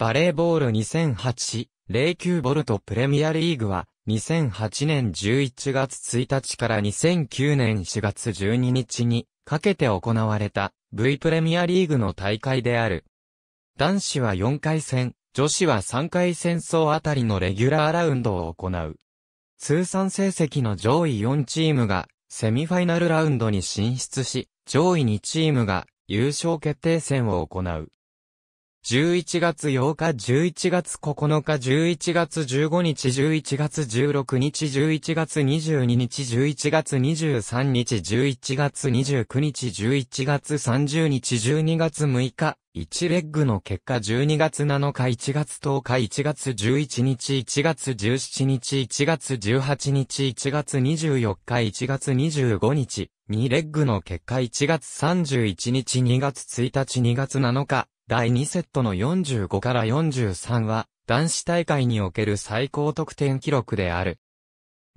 バレーボール2008、09ボルトプレミアリーグは、2008年11月1日から2009年4月12日にかけて行われた V プレミアリーグの大会である。男子は4回戦、女子は3回戦争あたりのレギュラーラウンドを行う。通算成績の上位4チームがセミファイナルラウンドに進出し、上位2チームが優勝決定戦を行う。11月8日、11月9日、11月15日、11月16日、11月22日、11月23日、11月29日、11月30日、12月6日、1レッグの結果12月7日、1月10日、1月11日、1月17日、1月18日、1月24日、1月25日、2レッグの結果1月31日、2月1日、2月7日、第2セットの45から43は、男子大会における最高得点記録である。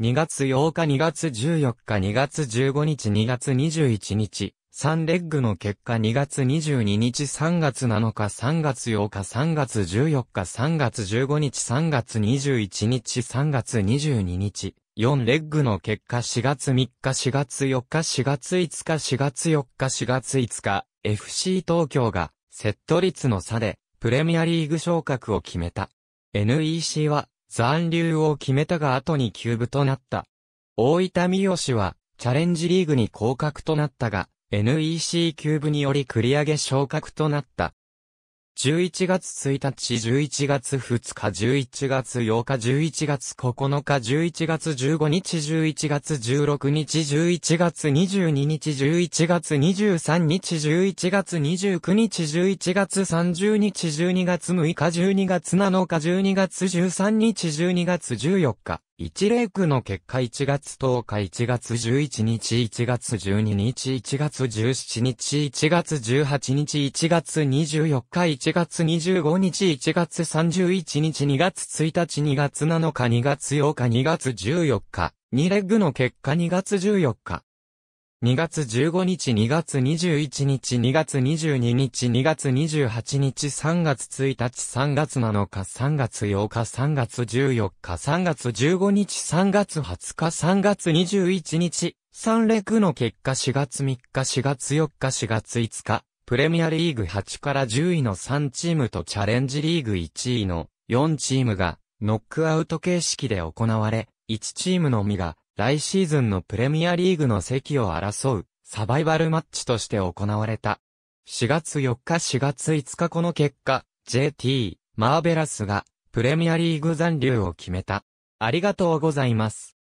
2月8日2月14日2月15日2月21日、3レッグの結果2月22日3月7日3月8日3月14日3月15日3月21日3月22日4レッグの結果4月3日4月4日4月5日4月4日4月5日 FC 東京がセット率の差で、プレミアリーグ昇格を決めた。NEC は、残留を決めたが後に休部となった。大分三好は、チャレンジリーグに降格となったが、NEC 休部により繰り上げ昇格となった。11月1日、11月2日、11月8日、11月9日、11月15日、11月16日、11月22日、11月23日、11月29日、11月30日、12月6日、12月7日、12月13日、12月14日。一例区の結果1月10日1月11日1月12日1月17日1月18日1月24日1月25日1月31日2月1日2月7日2月8日2月14日2レッグの結果2月14日2月15日、2月21日、2月22日、2月28日、3月1日、3月7日、3月8日、3月14日、3月15日、3月20日、3月21日、3レクの結果4月3日、4月4日、4月5日、プレミアリーグ8から10位の3チームとチャレンジリーグ1位の4チームがノックアウト形式で行われ、1チームのみが来シーズンのプレミアリーグの席を争うサバイバルマッチとして行われた。4月4日4月5日この結果、JT、マーベラスがプレミアリーグ残留を決めた。ありがとうございます。